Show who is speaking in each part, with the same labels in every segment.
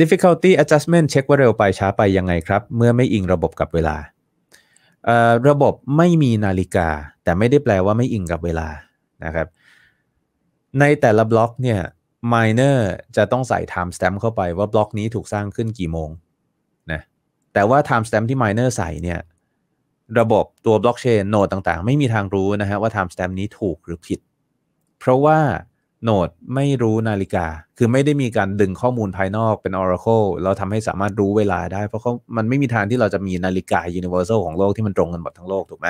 Speaker 1: difficulty adjustment เช็คว่าเร็วไปช้าไปยังไงครับ เมื่อไม่อิงระบบกับเวลา ระบบไม่มีนาฬิกา แต่ไม่ได้แปลว่าไม่อิงกับเวลานะครับ ในแต่ละบล็อกเนี่ย miner จะต้องใส่ timestamp เข้าไปว่าบล็อกนี้ถูกสร้างขึ้นกี่โมงนะแต่ว่า timestamp ที่ miner ใส่เนี่ยระบบตัวบล็อกเชนโนดต่างๆ ไม่มีทางรู้นะฮะว่า timestamp นี้ถูกหรือผิด เพราะว่าโนดไม่รู้นาฬิกา คือไม่ได้มีการดึงข้อมูลภายนอกเป็น Oracle เราทำให้สามารถรู้เวลาได้ เพราะเขามันไม่มีทางที่เราจะมีนาฬิกา Universal ของโลกที่มันตรงกันหมดทั้งโลก ถูกไหม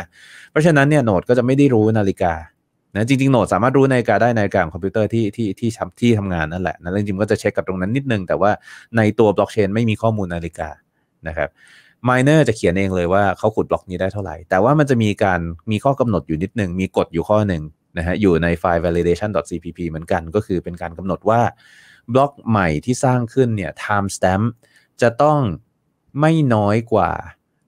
Speaker 1: เพราะฉะนั้นเนี่ยโนดก็จะไม่ได้รู้นาฬิกา นะจริง ๆ โนดสามารถรู้นาฬิกาได้นาฬิกาของคอมพิวเตอร์ที่ที่ที่ทำที่ทำงานนั่นแหละนะจริงๆก็จะเช็คกับตรงนั้นนิดนึงแต่ว่าในตัวบล็อกเชนไม่มีข้อมูลนาฬิกานะครับมายเนอร์จะเขียนเองเลยว่าเขาขุดบล็อกนี้ได้เท่าไหร่ แต่ว่ามันจะมีการมีข้อกำหนดอยู่นิดนึงมีกฎอยู่ข้อหนึ่งนะฮะอยู่ในไฟล์ validation.cpp เหมือนกัน ก็คือเป็นการกำหนดว่าบล็อกใหม่ที่สร้างขึ้นเนี่ย timestamp จะต้องไม่น้อยกว่า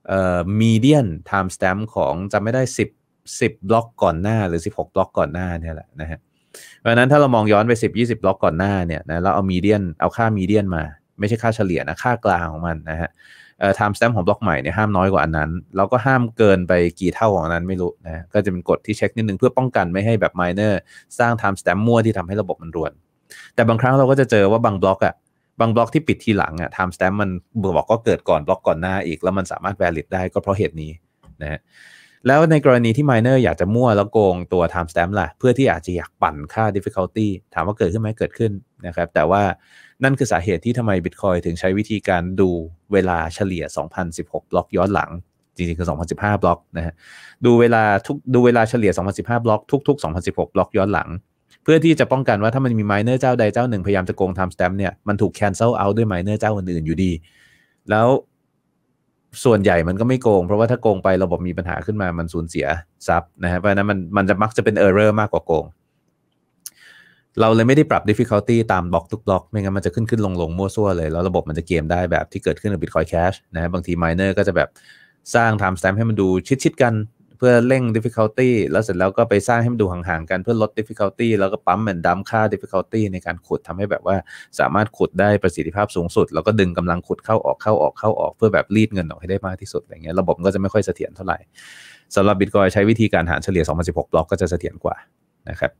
Speaker 1: เอ่อ median timestamp ของจะไม่ได้ 10 10 บล็อกก่อนหน้าหรือ 16 บล็อกก่อนหน้าเนี่ยแหละนะฮะเพราะนั้นถ้าเรามองย้อนไป 10 20 บล็อกก่อนหน้าเนี่ยนะเราเอา median เอาค่า median มา ไม่ใช่ค่าเฉลี่ยนะ ค่ากลางของมันนะฮะไทม์สแตมป์ของบล็อกใหม่เนี่ยห้ามน้อยกว่าอันนั้น แล้วก็ห้ามเกินไปกี่เท่าของอันนั้นไม่รู้นะก็จะเป็นกฎที่เช็คนิดนึงเพื่อป้องกันไม่ให้แบบไมเนอร์สร้างไทม์สแตมป์มั่วที่ทำให้ระบบมันรวน แต่บางครั้งเราก็จะเจอว่าบางบล็อกอะบางบล็อกที่ปิดทีหลังอะไทม์สแตมป์มันบอกก็เกิดก่อนบล็อกก่อนหน้าอีกแล้วมันสามารถแวลิดได้ก็เพราะเหตุนี้นะฮะแล้วในกรณีที่ miner อยากจะมั่วแล้วโกงตัว time stamp ล่ะ เพื่อที่อาจจะอยากปั่นค่า difficulty ถามว่าเกิดขึ้นไหมเกิดขึ้นนะครับแต่ว่านั่นคือสาเหตุที่ทำไม Bitcoin ถึงใช้วิธีการดูเวลาเฉลี่ย 2016 บล็อกย้อนหลัง จริง ๆ คือ 2015 บล็อกนะฮะดูเวลาทุกดูเวลาเฉลี่ย 2015 บล็อกทุก ๆ 2016 บล็อกย้อนหลัง เพื่อที่จะป้องกันว่าถ้ามันมี miner เจ้าใดเจ้าหนึ่งพยายามจะโกง time stamp เนี่ยมันถูก cancel out ด้วย miner เจ้าอื่นๆอยู่ดีแล้วส่วนใหญ่มันก็ไม่โกง เพราะว่าถ้าโกงไประบบมีปัญหาขึ้นมามันสูญเสียทรัพย์นะฮะเพราะนั้นมันมันจะมักจะเป็นเออร์เรอร์มากกว่าโกง เราเลยไม่ได้ปรับ difficulty ตามบล็อกทุกบล็อกไม่งั้น มันจะขึ้นขึ้นลงลงมั่วซั่วเลย แล้วระบบมันจะเกมได้แบบที่เกิดขึ้นกับ Bitcoin Cash นะบางทีมเนอร์ก็จะแบบสร้าง time stamp ให้มันดูชิดๆกันเพื่อเร่ง difficulty แล้วเสร็จแล้วก็ไปสร้างให้มันดูห่างๆกันเพื่อลด difficulty แล้วก็ปั๊มแอนดัมค่า difficulty ในการขุดทำให้แบบว่าสามารถขุดได้ประสิทธิภาพสูงสุด แล้วก็ดึงกำลังขุดเข้าออกเข้าออกเข้าออก เพื่อแบบรีดเงินออกให้ได้มากที่สุดอะไรเงี้ยระบบก็จะไม่ค่อยเสถียรเท่าไหร่สำหรับบิตคอยใช้วิธีการหารเฉลี่ย2016 บล็อกก็จะเสถียรกว่านะครับ